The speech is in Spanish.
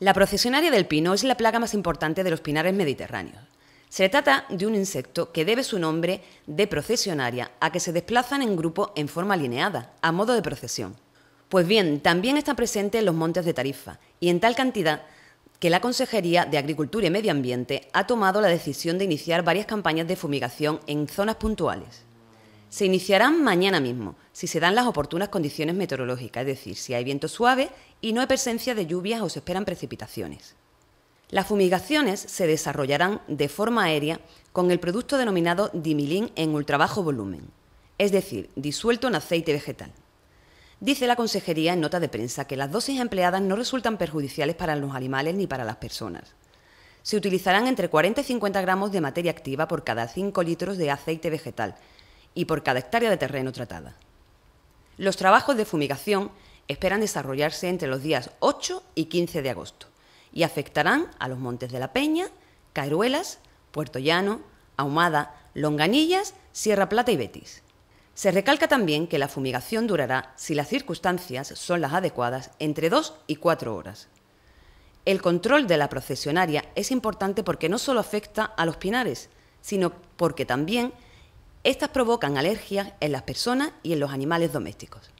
La procesionaria del pino es la plaga más importante de los pinares mediterráneos. Se trata de un insecto que debe su nombre de procesionaria a que se desplazan en grupo en forma alineada, a modo de procesión. Pues bien, también está presente en los montes de Tarifa y en tal cantidad que la Consejería de Agricultura y Medio Ambiente ha tomado la decisión de iniciar varias campañas de fumigación en zonas puntuales se iniciarán mañana mismo, si se dan las oportunas condiciones meteorológicas, es decir, si hay viento suave y no hay presencia de lluvias o se esperan precipitaciones. Las fumigaciones se desarrollarán de forma aérea con el producto denominado dimilín en ultrabajo volumen, es decir, disuelto en aceite vegetal. Dice la Consejería en nota de prensa que las dosis empleadas no resultan perjudiciales para los animales ni para las personas. Se utilizarán entre 40 y 50 gramos de materia activa por cada 5 litros de aceite vegetal, y por cada hectárea de terreno tratada. Los trabajos de fumigación esperan desarrollarse entre los días 8 y 15 de agosto y afectarán a los Montes de la Peña, ...Caeruelas, Puerto Llano, Ahumada, Longanillas, Sierra Plata y Betis. Se recalca también que la fumigación durará, si las circunstancias son las adecuadas, entre 2 y 4 horas. El control de la procesionaria es importante porque no solo afecta a los pinares, sino porque también estas provocan alergias en las personas y en los animales domésticos.